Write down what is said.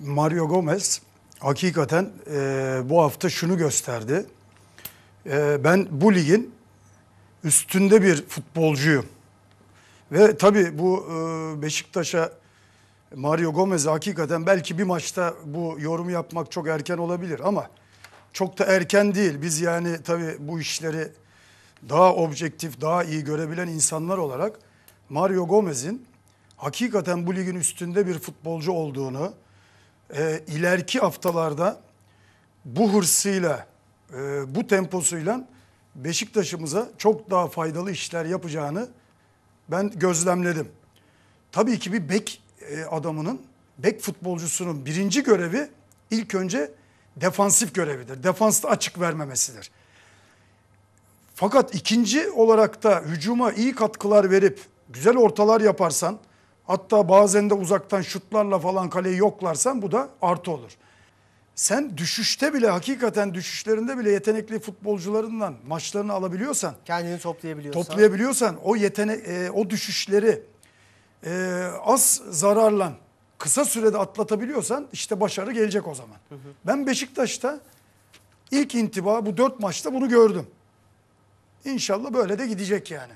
Mario Gomez hakikaten e, bu hafta şunu gösterdi. E, ben bu ligin üstünde bir futbolcuyum. Ve tabii bu e, Beşiktaş'a Mario Gomez hakikaten belki bir maçta bu yorum yapmak çok erken olabilir ama çok da erken değil. Biz yani tabii bu işleri daha objektif, daha iyi görebilen insanlar olarak Mario Gomez'in hakikaten bu ligin üstünde bir futbolcu olduğunu, e, ileriki haftalarda bu hırsıyla, e, bu temposuyla Beşiktaş'ımıza çok daha faydalı işler yapacağını ben gözlemledim. Tabii ki bir bek e, adamının, bek futbolcusunun birinci görevi ilk önce defansif görevidir. Defansta açık vermemesidir. Fakat ikinci olarak da hücuma iyi katkılar verip güzel ortalar yaparsan Hatta bazen de uzaktan şutlarla falan kaleyi yoklarsan bu da artı olur. Sen düşüşte bile hakikaten düşüşlerinde bile yetenekli futbolcularından maçlarını alabiliyorsan kendini toplayabiliyorsan toplayabiliyorsan o yetene e, o düşüşleri e, az zararlan kısa sürede atlatabiliyorsan işte başarı gelecek o zaman. Hı hı. Ben Beşiktaş'ta ilk intiba bu dört maçta bunu gördüm. İnşallah böyle de gidecek yani.